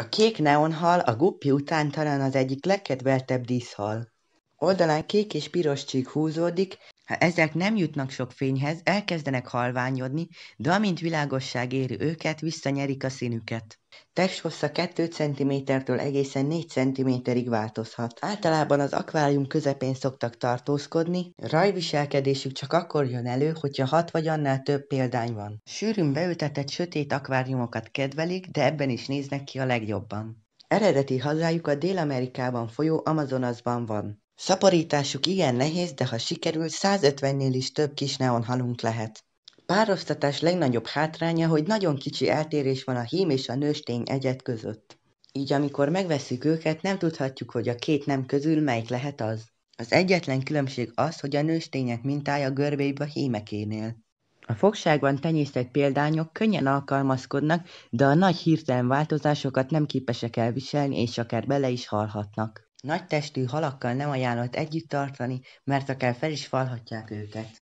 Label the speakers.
Speaker 1: A kék neonhal a guppi után talán az egyik legkedveltebb díszhal. Oldalán kék és piros csík húzódik ha ezek nem jutnak sok fényhez, elkezdenek halványodni, de amint világosság éri őket, visszanyerik a színüket. Testhossza 2 cm-től egészen 4 cm-ig változhat. Általában az akvárium közepén szoktak tartózkodni, rajviselkedésük csak akkor jön elő, hogyha 6 vagy annál több példány van. Sűrűn beültetett sötét akváriumokat kedvelik, de ebben is néznek ki a legjobban. Eredeti hazájuk a Dél-Amerikában folyó Amazonasban van. Szaporításuk igen nehéz, de ha sikerül, 150-nél is több kis halunk lehet. Pároztatás legnagyobb hátránya, hogy nagyon kicsi eltérés van a hím és a nőstény egyet között. Így amikor megveszük őket, nem tudhatjuk, hogy a két nem közül melyik lehet az. Az egyetlen különbség az, hogy a nőstények mintája görbébb a hímekénél. A fogságban tenyésztett példányok könnyen alkalmazkodnak, de a nagy hirtelen változásokat nem képesek elviselni, és akár bele is halhatnak. Nagytestű halakkal nem ajánlott együtt tartani, mert akár fel is falhatják őket.